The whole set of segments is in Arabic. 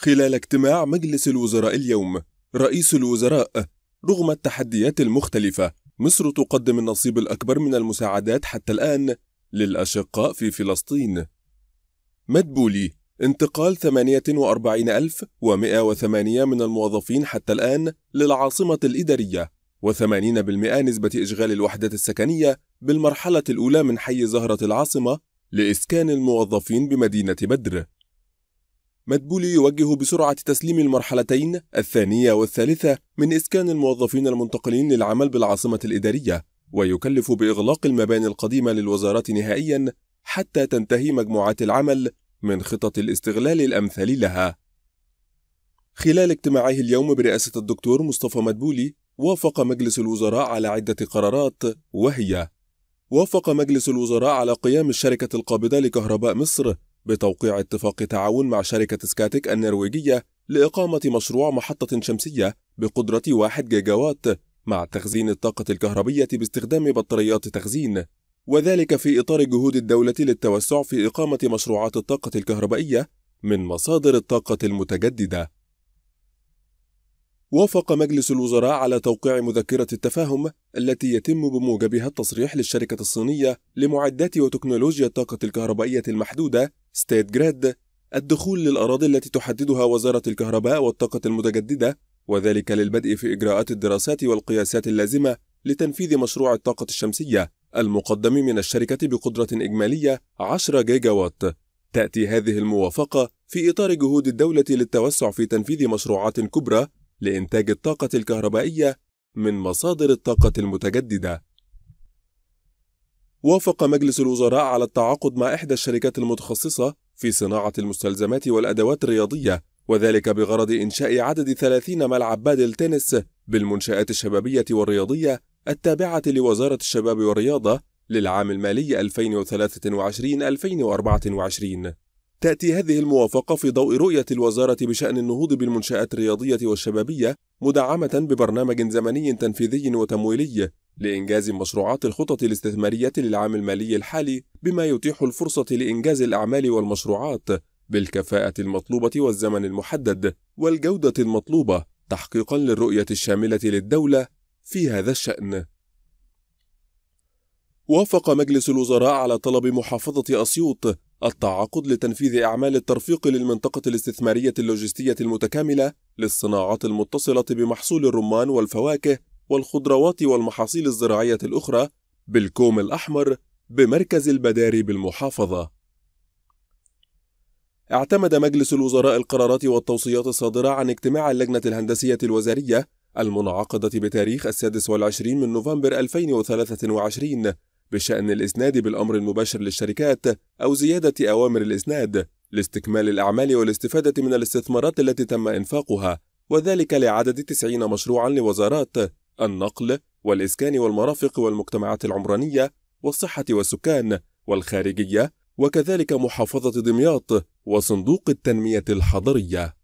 خلال اجتماع مجلس الوزراء اليوم رئيس الوزراء رغم التحديات المختلفة مصر تقدم النصيب الأكبر من المساعدات حتى الآن للأشقاء في فلسطين مدبولي انتقال 48108 من الموظفين حتى الآن للعاصمة الإدارية و80% نسبة إشغال الوحدات السكنية بالمرحلة الأولى من حي زهرة العاصمة لإسكان الموظفين بمدينة بدر مدبولي يوجه بسرعة تسليم المرحلتين الثانية والثالثة من إسكان الموظفين المنتقلين للعمل بالعاصمة الإدارية ويكلف بإغلاق المباني القديمة للوزارات نهائيا حتى تنتهي مجموعات العمل من خطط الاستغلال الأمثل لها خلال اجتماعه اليوم برئاسة الدكتور مصطفى مدبولي وافق مجلس الوزراء على عدة قرارات وهي وافق مجلس الوزراء على قيام الشركة القابضة لكهرباء مصر بتوقيع اتفاق تعاون مع شركة سكاتك النرويجية لإقامة مشروع محطة شمسية بقدرة 1 جيجاوات مع تخزين الطاقة الكهربية باستخدام بطاريات تخزين وذلك في إطار جهود الدولة للتوسع في إقامة مشروعات الطاقة الكهربائية من مصادر الطاقة المتجددة. وافق مجلس الوزراء على توقيع مذكرة التفاهم التي يتم بموجبها التصريح للشركة الصينية لمعدات وتكنولوجيا الطاقة الكهربائية المحدودة ستاتجراد الدخول للأراضي التي تحددها وزارة الكهرباء والطاقة المتجددة وذلك للبدء في إجراءات الدراسات والقياسات اللازمة لتنفيذ مشروع الطاقة الشمسية المقدم من الشركة بقدرة إجمالية 10 جيجا وات تأتي هذه الموافقة في إطار جهود الدولة للتوسع في تنفيذ مشروعات كبرى لإنتاج الطاقة الكهربائية من مصادر الطاقة المتجددة وافق مجلس الوزراء على التعاقد مع إحدى الشركات المتخصصة في صناعة المستلزمات والأدوات الرياضية وذلك بغرض إنشاء عدد 30 ملعب بادل تنس بالمنشآت الشبابية والرياضية التابعة لوزارة الشباب والرياضة للعام المالي 2023-2024 تأتي هذه الموافقة في ضوء رؤية الوزارة بشأن النهوض بالمنشآت الرياضية والشبابية مدعمة ببرنامج زمني تنفيذي وتمويلي لإنجاز مشروعات الخطط الاستثمارية للعام المالي الحالي بما يتيح الفرصة لإنجاز الأعمال والمشروعات بالكفاءة المطلوبة والزمن المحدد والجودة المطلوبة تحقيقا للرؤية الشاملة للدولة في هذا الشأن. وافق مجلس الوزراء على طلب محافظة أسيوط التعاقد لتنفيذ أعمال الترفيق للمنطقة الاستثمارية اللوجستية المتكاملة للصناعات المتصلة بمحصول الرمان والفواكه والخضروات والمحاصيل الزراعية الأخرى بالكوم الأحمر بمركز البداري بالمحافظة. اعتمد مجلس الوزراء القرارات والتوصيات الصادرة عن اجتماع اللجنة الهندسية الوزارية المنعقدة بتاريخ السادس والعشرين من نوفمبر 2023 بشأن الإسناد بالأمر المباشر للشركات أو زيادة أوامر الإسناد لاستكمال الأعمال والاستفادة من الاستثمارات التي تم إنفاقها وذلك لعدد 90 مشروعا لوزارات النقل والإسكان والمرافق والمجتمعات العمرانية والصحة والسكان والخارجية وكذلك محافظة دمياط وصندوق التنمية الحضرية.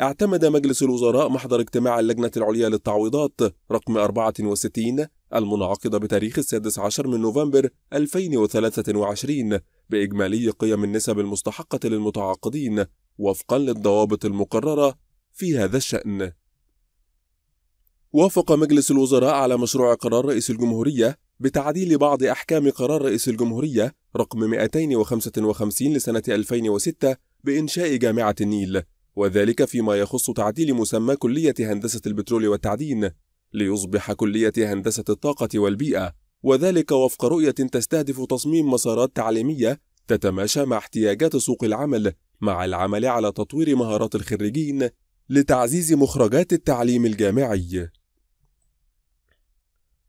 اعتمد مجلس الوزراء محضر اجتماع اللجنة العليا للتعويضات رقم 64 المنعقد بتاريخ السادس عشر من نوفمبر 2023 بإجمالي قيم النسب المستحقة للمتعاقدين وفقا للضوابط المقررة في هذا الشأن. وافق مجلس الوزراء على مشروع قرار رئيس الجمهورية بتعديل بعض أحكام قرار رئيس الجمهورية رقم 255 لسنة 2006 بإنشاء جامعة النيل وذلك فيما يخص تعديل مسمى كلية هندسة البترول والتعدين ليصبح كلية هندسة الطاقة والبيئة وذلك وفق رؤية تستهدف تصميم مسارات تعليمية تتماشى مع احتياجات سوق العمل مع العمل على تطوير مهارات الخريجين لتعزيز مخرجات التعليم الجامعي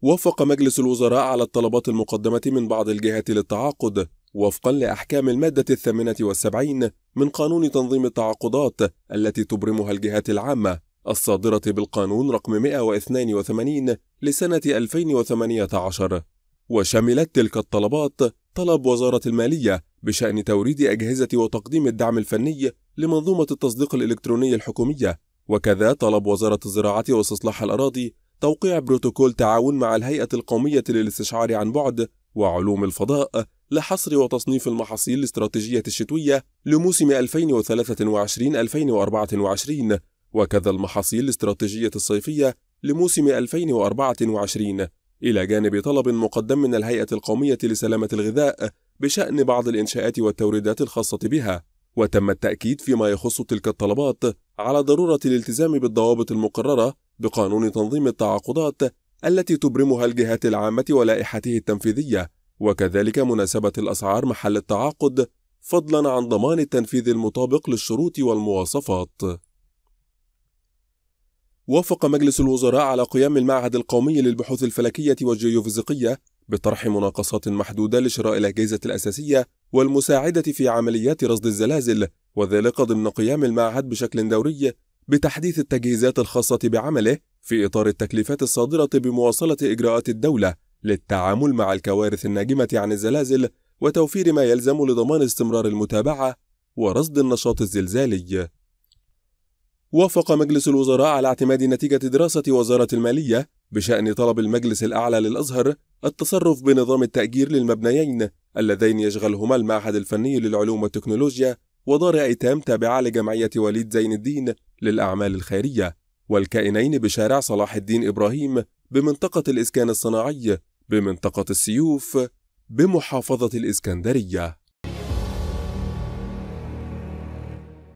وافق مجلس الوزراء على الطلبات المقدمة من بعض الجهات للتعاقد وفقا لأحكام المادة الثامنة والسبعين من قانون تنظيم التعاقدات التي تبرمها الجهات العامة الصادرة بالقانون رقم 182 لسنة 2018 وشملت تلك الطلبات طلب وزارة المالية بشأن توريد أجهزة وتقديم الدعم الفني لمنظومة التصديق الإلكتروني الحكومية وكذا طلب وزارة الزراعة واستصلاح الأراضي توقيع بروتوكول تعاون مع الهيئة القومية للاستشعار عن بعد وعلوم الفضاء لحصر وتصنيف المحاصيل الاستراتيجية الشتوية لموسم 2023-2024 وكذا المحاصيل الاستراتيجية الصيفية لموسم 2024 إلى جانب طلب مقدم من الهيئة القومية لسلامة الغذاء بشأن بعض الإنشاءات والتوريدات الخاصة بها وتم التأكيد فيما يخص تلك الطلبات على ضرورة الالتزام بالضوابط المقررة بقانون تنظيم التعاقدات التي تبرمها الجهات العامة ولائحته التنفيذية وكذلك مناسبة الأسعار محل التعاقد فضلا عن ضمان التنفيذ المطابق للشروط والمواصفات وافق مجلس الوزراء على قيام المعهد القومي للبحوث الفلكية والجيوفيزيقية بطرح مناقصات محدودة لشراء الأجهزة الأساسية والمساعدة في عمليات رصد الزلازل وذلك ضمن قيام المعهد بشكل دوري بتحديث التجهيزات الخاصة بعمله في إطار التكليفات الصادرة بمواصلة إجراءات الدولة للتعامل مع الكوارث الناجمة عن الزلازل وتوفير ما يلزم لضمان استمرار المتابعة ورصد النشاط الزلزالي. وافق مجلس الوزراء على اعتماد نتيجة دراسة وزارة المالية بشأن طلب المجلس الأعلى للأزهر التصرف بنظام التأجير للمبنيين اللذين يشغلهما المعهد الفني للعلوم والتكنولوجيا ودار أيتام تابعة لجمعية وليد زين الدين للأعمال الخيرية والكائنين بشارع صلاح الدين إبراهيم بمنطقة الإسكان الصناعي بمنطقة السيوف بمحافظة الإسكندرية